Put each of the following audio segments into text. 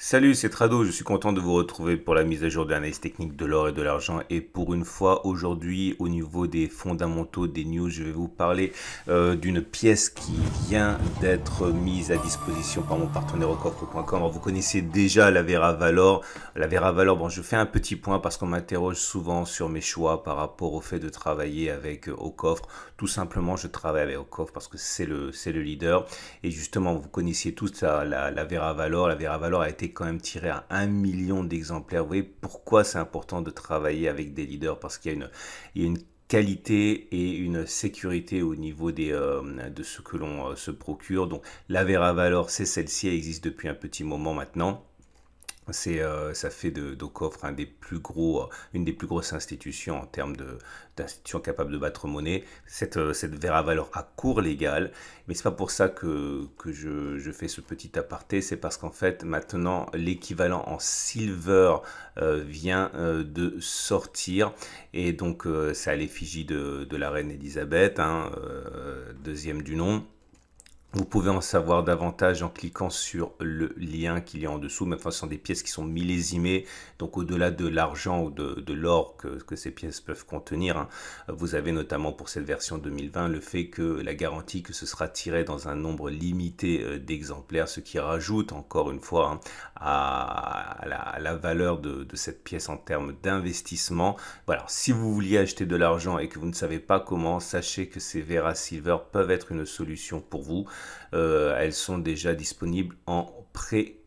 Salut, c'est Trado, je suis content de vous retrouver pour la mise à jour de l'analyse technique de l'or et de l'argent. Et pour une fois, aujourd'hui, au niveau des fondamentaux des news, je vais vous parler euh, d'une pièce qui vient d'être mise à disposition par mon partenaire au coffre.com Vous connaissez déjà la Vera Valor. La Vera Valor, bon, je fais un petit point parce qu'on m'interroge souvent sur mes choix par rapport au fait de travailler avec au coffre. Tout simplement, je travaille avec au coffre parce que c'est le, le leader. Et justement, vous connaissiez tous la, la, la Vera Valor. La Vera Valor a été quand même tiré à un million d'exemplaires. Vous voyez pourquoi c'est important de travailler avec des leaders Parce qu'il y a une, qualité et une sécurité au niveau des, euh, de ce que l'on euh, se procure. Donc la Vera Valor, c'est celle-ci, elle existe depuis un petit moment maintenant c'est, euh, ça fait de, Docoffre euh, une des plus grosses institutions en termes d'institutions capables de battre monnaie. Cette, euh, cette verre valeur à court légal. Mais c'est pas pour ça que, je, fais ce petit aparté. C'est parce qu'en fait, maintenant, l'équivalent en silver vient de sortir. Et donc, c'est à l'effigie de, la reine Elisabeth, hein, deuxième du nom. Vous pouvez en savoir davantage en cliquant sur le lien qu'il y a en dessous. Mais enfin, ce sont des pièces qui sont millésimées. Donc, au-delà de l'argent ou de, l'or que, que, ces pièces peuvent contenir, hein, vous avez notamment pour cette version 2020 le fait que la garantie que ce sera tiré dans un nombre limité euh, d'exemplaires, ce qui rajoute encore une fois hein, à, la, valeur de, de, cette pièce en termes d'investissement. Voilà, si vous vouliez acheter de l'argent et que vous ne savez pas comment, sachez que ces Vera Silver peuvent être une solution pour vous. Euh, elles sont déjà disponibles en pré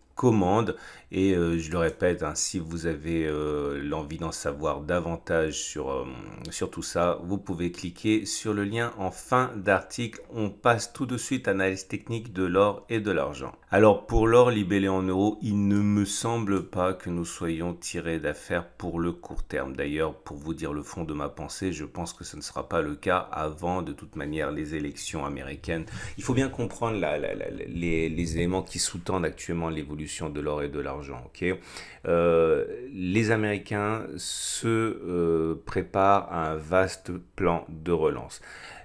et euh, je le répète, hein, si vous avez euh, l'envie d'en savoir davantage sur, euh, sur tout ça, vous pouvez cliquer sur le lien en fin d'article. On passe tout de suite à l'analyse technique de l'or et de l'argent. Alors pour l'or libellé en euros, il ne me semble pas que nous soyons tirés d'affaires pour le court terme. D'ailleurs, pour vous dire le fond de ma pensée, je pense que ce ne sera pas le cas avant de toute manière les élections américaines. Il faut bien comprendre les éléments qui sous-tendent actuellement l'évolution de l'or et de l'argent. Ok, euh, les Américains se euh, préparent à un vaste plan de relance.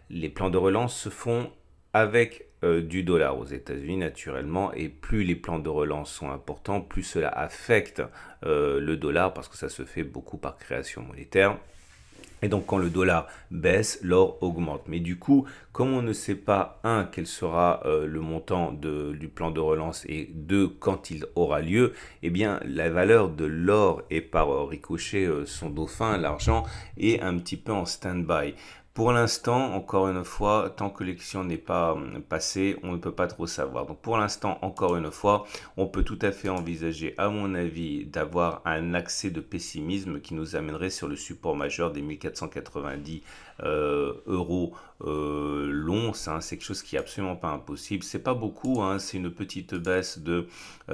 Les plans de relance se font avec euh, du dollar aux États-Unis naturellement et plus les plans de relance sont importants, plus cela affecte le dollar parce que ça se fait beaucoup par création monétaire. Et donc quand le dollar baisse, l'or augmente. Mais du coup, comme on ne sait pas, un, quel sera euh, le montant du plan de relance et deux, quand il aura lieu, eh bien la valeur de l'or et par ricochet euh, son dauphin, l'argent, est un petit peu en stand-by. Pour l'instant, encore une fois, tant que l'élection n'est pas euh, passée, on ne peut pas trop savoir. Donc pour l'instant, encore une fois, on peut tout à fait envisager, à mon avis, d'avoir un accès de pessimisme qui nous amènerait sur le support majeur des 1490 euh, euros euh, long, c'est quelque chose qui est absolument pas impossible. C'est pas beaucoup, hein, c'est une petite baisse de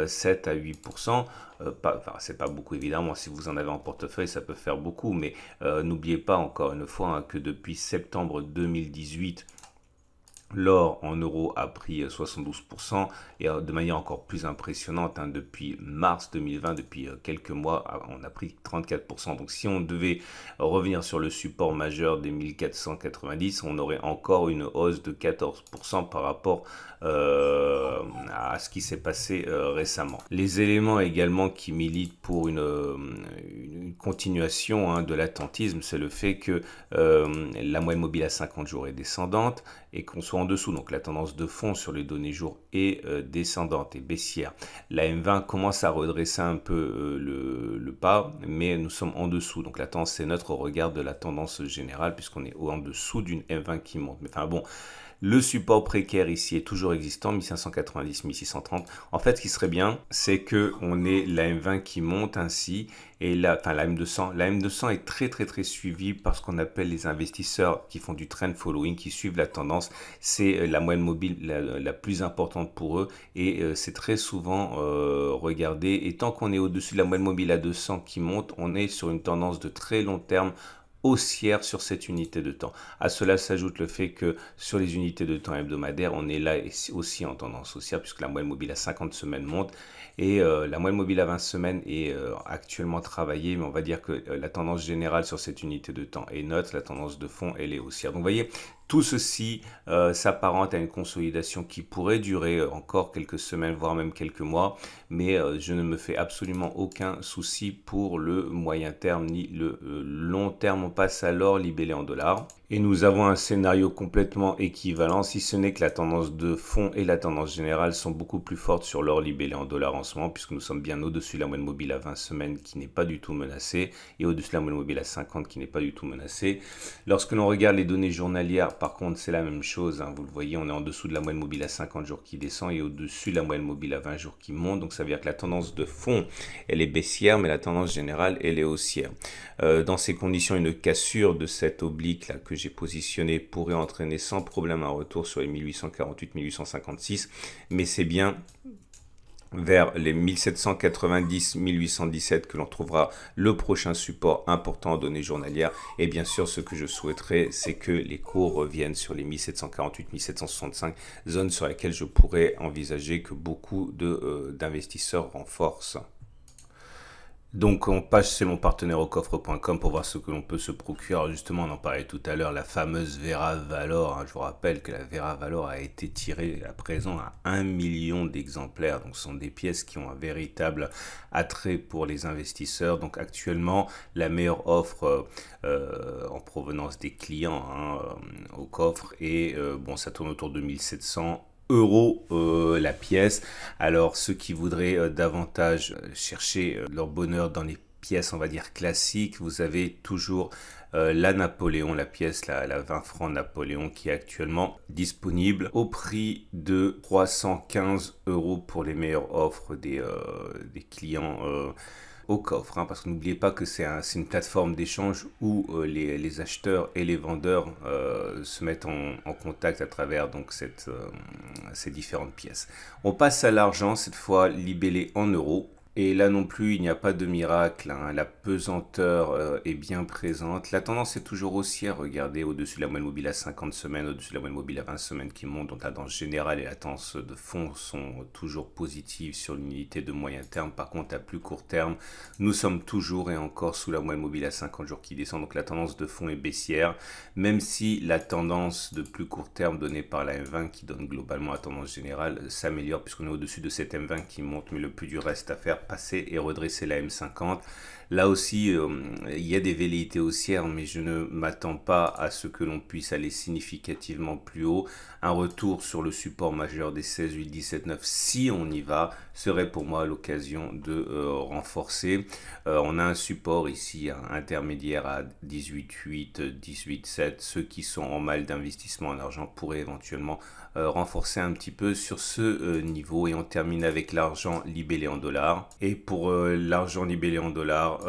7 euh, à 8%. Euh, c'est pas beaucoup évidemment, si vous en avez en portefeuille, ça peut faire beaucoup, mais euh, n'oubliez pas encore une fois hein, que depuis septembre 2018, L'or en euros a pris 72% et euh, de manière encore plus impressionnante hein, depuis mars 2020, depuis euh, quelques mois, on a pris 34%. Donc si on devait revenir sur le support majeur des 1490, on aurait encore une hausse de 14% par rapport euh, à ce qui s'est passé récemment. Les éléments également qui militent pour une, continuation hein, de l'attentisme, c'est le fait que la moyenne mobile à 50 jours est descendante et qu'on soit en en dessous, donc la tendance de fond sur les données jours est euh, descendante et baissière. La M20 commence à redresser un peu euh, le, pas, mais nous sommes en dessous. Donc la tendance neutre au regard de la tendance générale puisqu'on est en dessous d'une M20 qui monte. Mais enfin bon, le support précaire ici est toujours existant, 1590, 1630. En fait, ce qui serait bien, c'est que on ait la M20 qui monte ainsi et la, enfin, la M200. La M200 est très très très suivie par ce qu'on appelle les investisseurs qui font du trend following, qui suivent la tendance. C'est euh, la moyenne mobile la, plus importante pour eux et euh, c'est très souvent euh, regardé. Et tant qu'on est au-dessus de la moyenne mobile à 200 qui monte, on est sur une tendance de très long terme haussière sur cette unité de temps. À cela s'ajoute le fait que sur les unités de temps hebdomadaires, on est là aussi en tendance haussière puisque la moyenne mobile à 50 semaines monte et euh, la moyenne mobile à 20 semaines est euh, actuellement travaillée, mais on va dire que euh, la tendance générale sur cette unité de temps est neutre, la tendance de fond elle est haussière. Donc vous voyez, tout ceci euh, s'apparente à une consolidation qui pourrait durer encore quelques semaines, voire même quelques mois, mais euh, je ne me fais absolument aucun souci pour le moyen terme ni le euh, long terme. On passe alors libellé en dollars. Et nous avons un scénario complètement équivalent, si ce n'est que la tendance de fond et la tendance générale sont beaucoup plus fortes sur l'or libellé en dollars en ce moment, puisque nous sommes bien au-dessus de la moyenne mobile à 20 semaines qui n'est pas du tout menacée, et au-dessus de la moyenne mobile à 50 qui n'est pas du tout menacée. Lorsque l'on regarde les données journalières par contre, c'est la même chose. Hein, vous le voyez, on est en dessous de la moyenne mobile à 50 jours qui descend et au-dessus de la moyenne mobile à 20 jours qui monte. Donc, ça veut dire que la tendance de fond, elle est baissière, mais la tendance générale, elle est haussière. Euh, dans ces conditions, une cassure de cette oblique là que j'ai positionnée pourrait entraîner sans problème un retour sur les 1848-1856. Mais c'est bien vers les 1790-1817 que l'on trouvera le prochain support important en données journalières. Et bien sûr, ce que je souhaiterais, c'est que les cours reviennent sur les 1748-1765, zone sur laquelle je pourrais envisager que beaucoup euh, d'investisseurs renforcent. Donc on passe chez mon partenaire au coffre.com pour voir ce que l'on peut se procurer. justement, on en parlait tout à l'heure, la fameuse Vera Valor. Hein. Je vous rappelle que la Vera Valor a été tirée à présent à 1 million d'exemplaires. Donc ce sont des pièces qui ont un véritable attrait pour les investisseurs. Donc actuellement, la meilleure offre euh, euh, en provenance des clients hein, euh, au coffre et bon, ça tourne autour de 1700 euros euh, la pièce. Alors ceux qui voudraient euh, davantage euh, chercher leur bonheur dans les pièces, on va dire, classiques, vous avez toujours la Napoléon, la pièce, la, la 20 francs Napoléon qui est actuellement disponible au prix de 315 euros pour les meilleures offres des clients au coffre. Hein, parce que n'oubliez pas que c'est une plateforme d'échange où euh, les, acheteurs et les vendeurs euh, se mettent en, contact à travers donc, euh, ces différentes pièces. On passe à l'argent, cette fois libellé en euros. Et là non plus, il n'y a pas de miracle, hein. la pesanteur euh, est bien présente. La tendance est toujours haussière, regardez, au-dessus de la moyenne mobile à 50 semaines, au-dessus de la moyenne mobile à 20 semaines qui monte, donc la tendance générale et la tendance de fond sont toujours positives sur l'unité de moyen terme. Par contre, à plus court terme, nous sommes toujours et encore sous la moyenne mobile à 50 jours qui descend, donc la tendance de fond est baissière, même si la tendance de plus court terme donnée par la M20 qui donne globalement la tendance générale s'améliore puisqu'on est au-dessus de cette M20 qui monte, mais le plus dur reste à faire passer et redresser la M50. Là aussi, euh, il y a des velléités haussières, mais je ne m'attends pas à ce que l'on puisse aller significativement plus haut. Un retour sur le support majeur des 16, 8, 17, 9, si on y va, serait pour moi l'occasion de euh, renforcer. Euh, on a un support ici intermédiaire à 18, 8, 18, 7. Ceux qui sont en mal d'investissement en argent pourraient éventuellement euh, renforcer un petit peu sur ce euh, niveau. Et on termine avec l'argent libellé en dollars. Et pour euh, l'argent libellé en dollars,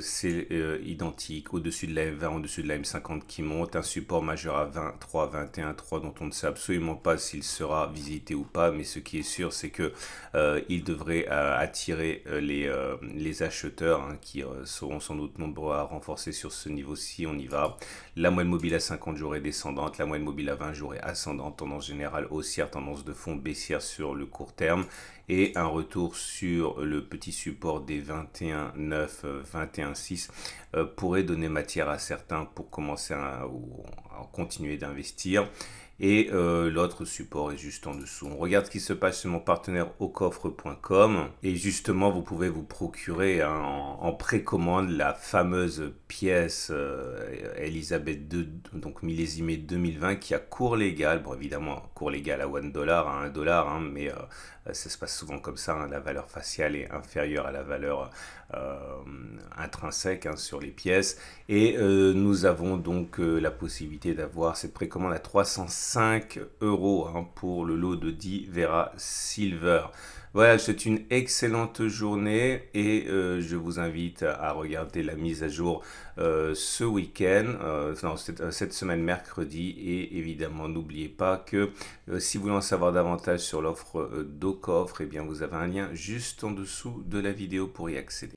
c'est identique. Au-dessus de la M20, au-dessus de la M50 qui monte. Un support majeur à 23, 21, 3 dont on ne sait absolument pas s'il sera visité ou pas. Mais ce qui est sûr, c'est que il devrait attirer les, les acheteurs hein, qui seront sans doute nombreux à renforcer sur ce niveau si On y va. La moyenne mobile à 50 jours est descendante. La moyenne mobile à 20 jours est ascendante. Tendance générale aussi haussière, tendance de fond baissière sur le court terme et un retour sur le petit support des 21 9 21 6 pourrait donner matière à certains pour commencer à, continuer d'investir et euh, l'autre support est juste en dessous. On regarde ce qui se passe sur mon partenaire au coffre.com et justement vous pouvez vous procurer en, précommande la fameuse pièce euh, Elisabeth 2, donc millésimée 2020 qui a cours légal, bon évidemment cours légal à 1 dollar, à 1 dollar, hein, mais euh, ça se passe souvent comme ça, hein, la valeur faciale est inférieure à la valeur euh, intrinsèque hein, sur les pièces. Et euh, nous avons donc euh, la possibilité d'avoir cette précommande à 305 euros hein, pour le lot de 10 Vera Silver. Voilà, c'est une excellente journée et euh, je vous invite à regarder la mise à jour euh, ce week-end, euh, cette, semaine mercredi. Et évidemment, n'oubliez pas que si vous voulez en savoir davantage sur l'offre d'Ocoffre, eh bien vous avez un lien juste en dessous de la vidéo pour y accéder.